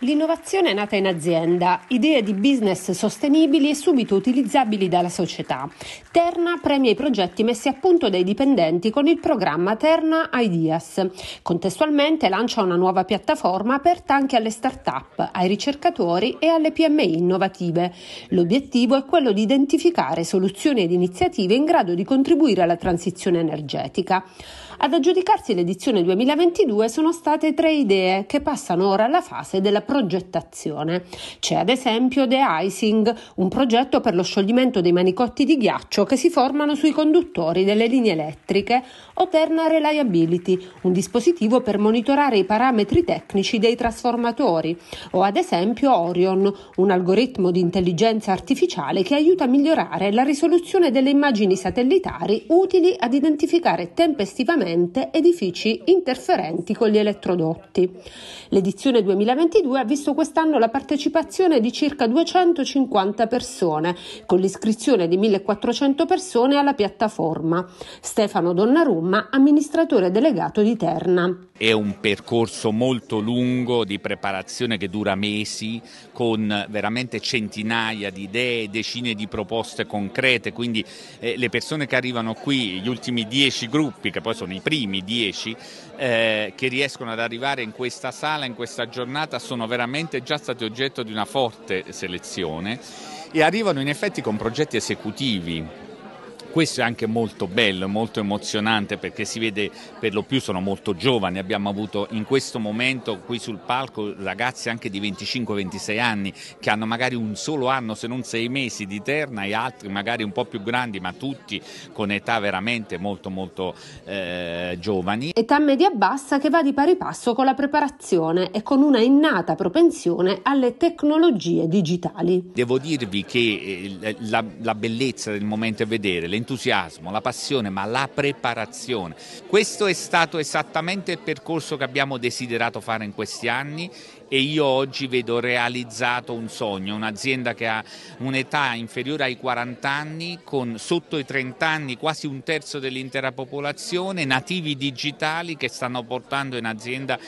L'innovazione è nata in azienda, idee di business sostenibili e subito utilizzabili dalla società. Terna premia i progetti messi a punto dai dipendenti con il programma Terna Ideas. Contestualmente lancia una nuova piattaforma aperta anche alle start-up, ai ricercatori e alle PMI innovative. L'obiettivo è quello di identificare soluzioni ed iniziative in grado di contribuire alla transizione energetica. Ad aggiudicarsi l'edizione 2022 sono state tre idee che passano ora alla fase della progettazione. C'è ad esempio The Icing, un progetto per lo scioglimento dei manicotti di ghiaccio che si formano sui conduttori delle linee elettriche, o Terna Reliability, un dispositivo per monitorare i parametri tecnici dei trasformatori, o ad esempio Orion, un algoritmo di intelligenza artificiale che aiuta a migliorare la risoluzione delle immagini satellitari utili ad identificare tempestivamente esclusivamente edifici interferenti con gli elettrodotti. L'edizione 2022 ha visto quest'anno la partecipazione di circa 250 persone, con l'iscrizione di 1400 persone alla piattaforma. Stefano Donnarumma, amministratore delegato di Terna. È un percorso molto lungo di preparazione che dura mesi, con veramente centinaia di idee, decine di proposte concrete, quindi eh, le persone che arrivano qui, gli ultimi dieci gruppi, che poi sono i primi dieci, eh, che riescono ad arrivare in questa sala, in questa giornata, sono veramente già stati oggetto di una forte selezione e arrivano in effetti con progetti esecutivi questo è anche molto bello, molto emozionante perché si vede per lo più sono molto giovani, abbiamo avuto in questo momento qui sul palco ragazzi anche di 25-26 anni che hanno magari un solo anno se non sei mesi di terna e altri magari un po' più grandi ma tutti con età veramente molto molto eh, giovani. Età media bassa che va di pari passo con la preparazione e con una innata propensione alle tecnologie digitali. Devo dirvi che eh, la, la bellezza del momento è vedere le l'entusiasmo, la passione, ma la preparazione. Questo è stato esattamente il percorso che abbiamo desiderato fare in questi anni e io oggi vedo realizzato un sogno, un'azienda che ha un'età inferiore ai 40 anni, con sotto i 30 anni quasi un terzo dell'intera popolazione, nativi digitali che stanno portando in azienda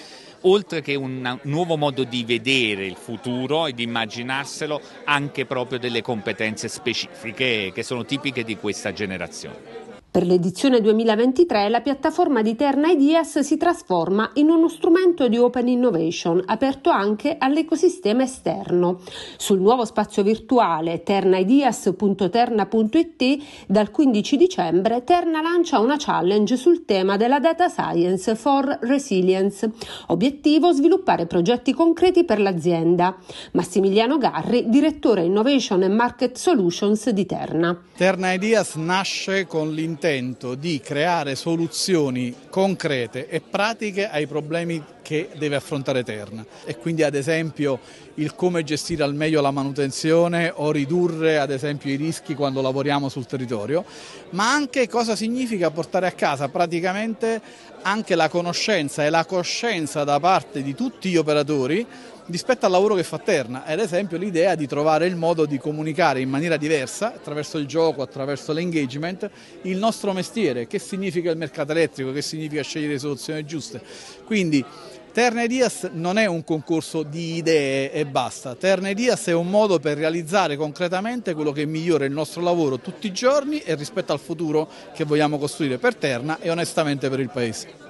oltre che un nuovo modo di vedere il futuro e di immaginarselo anche proprio delle competenze specifiche che sono tipiche di questa generazione. Per l'edizione 2023 la piattaforma di Terna Ideas si trasforma in uno strumento di open innovation aperto anche all'ecosistema esterno. Sul nuovo spazio virtuale ternaideas.terna.it dal 15 dicembre Terna lancia una challenge sul tema della data science for resilience. Obiettivo sviluppare progetti concreti per l'azienda. Massimiliano Garri, direttore Innovation and Market Solutions di Terna. Terna Ideas nasce con l'intenzione intento di creare soluzioni concrete e pratiche ai problemi che deve affrontare Terna e quindi ad esempio il come gestire al meglio la manutenzione o ridurre ad esempio i rischi quando lavoriamo sul territorio, ma anche cosa significa portare a casa praticamente anche la conoscenza e la coscienza da parte di tutti gli operatori rispetto al lavoro che fa Terna, ad esempio l'idea di trovare il modo di comunicare in maniera diversa, attraverso il gioco, attraverso l'engagement, il nostro mestiere, che significa il mercato elettrico, che significa scegliere le soluzioni giuste. Quindi Terna e Dias non è un concorso di idee e basta, Terna e Dias è un modo per realizzare concretamente quello che migliora il nostro lavoro tutti i giorni e rispetto al futuro che vogliamo costruire per Terna e onestamente per il Paese.